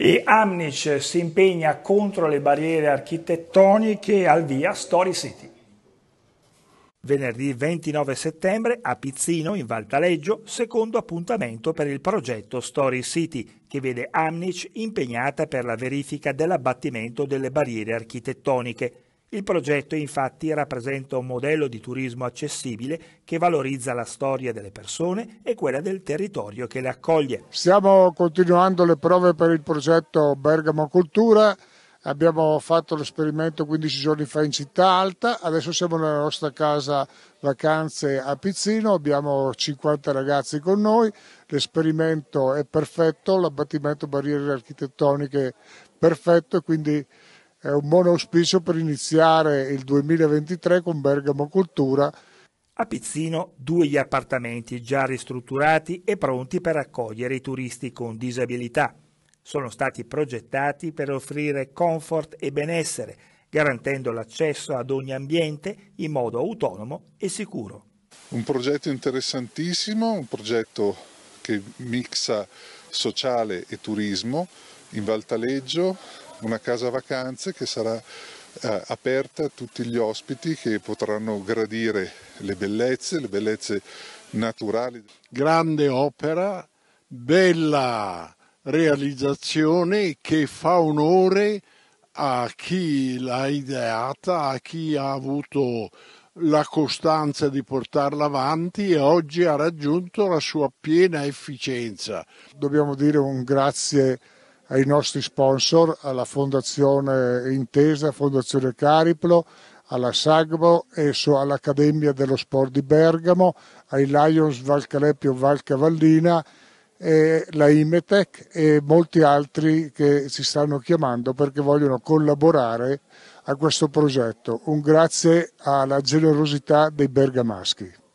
e Amnich si impegna contro le barriere architettoniche al via Story City. Venerdì 29 settembre a Pizzino in Valtaleggio, secondo appuntamento per il progetto Story City, che vede Amnich impegnata per la verifica dell'abbattimento delle barriere architettoniche. Il progetto infatti rappresenta un modello di turismo accessibile che valorizza la storia delle persone e quella del territorio che le accoglie. Stiamo continuando le prove per il progetto Bergamo Cultura, abbiamo fatto l'esperimento 15 giorni fa in città alta, adesso siamo nella nostra casa vacanze a Pizzino, abbiamo 50 ragazzi con noi, l'esperimento è perfetto, l'abbattimento barriere architettoniche perfetto, quindi è un buon auspicio per iniziare il 2023 con Bergamo Cultura. A Pizzino due gli appartamenti già ristrutturati e pronti per accogliere i turisti con disabilità. Sono stati progettati per offrire comfort e benessere, garantendo l'accesso ad ogni ambiente in modo autonomo e sicuro. Un progetto interessantissimo, un progetto che mixa sociale e turismo in Valtaleggio una casa vacanze che sarà eh, aperta a tutti gli ospiti che potranno gradire le bellezze, le bellezze naturali. Grande opera, bella realizzazione che fa onore a chi l'ha ideata, a chi ha avuto la costanza di portarla avanti e oggi ha raggiunto la sua piena efficienza. Dobbiamo dire un grazie ai nostri sponsor, alla Fondazione Intesa, Fondazione Cariplo, alla Sagbo e all'Accademia dello Sport di Bergamo, ai Lions Valcaleppio Valcavallina, e la Imetec e molti altri che ci stanno chiamando perché vogliono collaborare a questo progetto. Un grazie alla generosità dei bergamaschi.